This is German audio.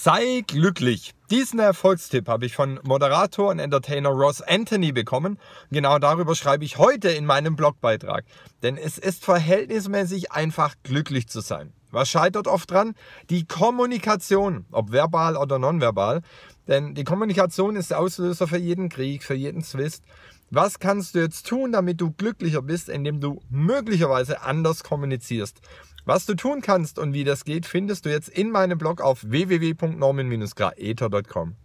Sei glücklich. Diesen Erfolgstipp habe ich von Moderator und Entertainer Ross Anthony bekommen. Genau darüber schreibe ich heute in meinem Blogbeitrag. Denn es ist verhältnismäßig einfach glücklich zu sein. Was scheitert oft dran? Die Kommunikation, ob verbal oder nonverbal. Denn die Kommunikation ist der Auslöser für jeden Krieg, für jeden Zwist. Was kannst du jetzt tun, damit du glücklicher bist, indem du möglicherweise anders kommunizierst? Was du tun kannst und wie das geht, findest du jetzt in meinem Blog auf www.norman-graeter.com.